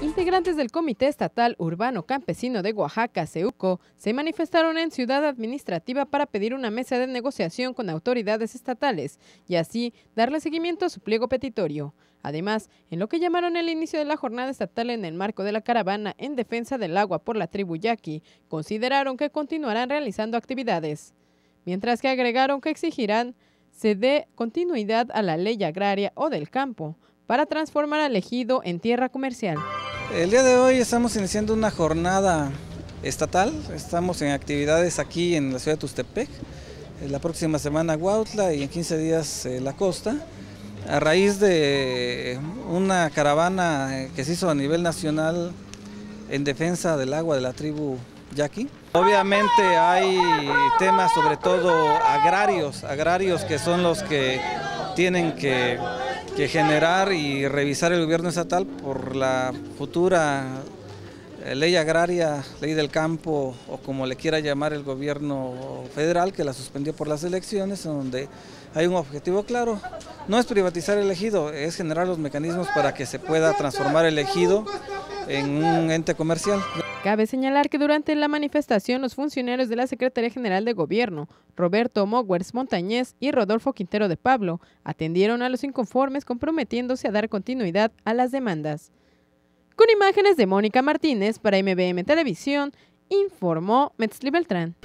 Integrantes del Comité Estatal Urbano Campesino de Oaxaca, CEUCO, se manifestaron en Ciudad Administrativa para pedir una mesa de negociación con autoridades estatales y así darle seguimiento a su pliego petitorio. Además, en lo que llamaron el inicio de la jornada estatal en el marco de la caravana en defensa del agua por la tribu Yaqui, consideraron que continuarán realizando actividades, mientras que agregaron que exigirán se dé continuidad a la ley agraria o del campo para transformar al ejido en tierra comercial. El día de hoy estamos iniciando una jornada estatal, estamos en actividades aquí en la ciudad de Tustepec, eh, la próxima semana Huautla y en 15 días eh, la costa, a raíz de una caravana eh, que se hizo a nivel nacional en defensa del agua de la tribu Yaqui. Obviamente hay temas sobre todo agrarios, agrarios que son los que tienen que que generar y revisar el gobierno estatal por la futura eh, ley agraria, ley del campo o como le quiera llamar el gobierno federal que la suspendió por las elecciones, donde hay un objetivo claro. No es privatizar el ejido, es generar los mecanismos para que se pueda transformar el ejido en un ente comercial. Cabe señalar que durante la manifestación los funcionarios de la Secretaría General de Gobierno, Roberto Moguers Montañez y Rodolfo Quintero de Pablo, atendieron a los inconformes comprometiéndose a dar continuidad a las demandas. Con imágenes de Mónica Martínez para MBM Televisión, informó Metzli Beltrán.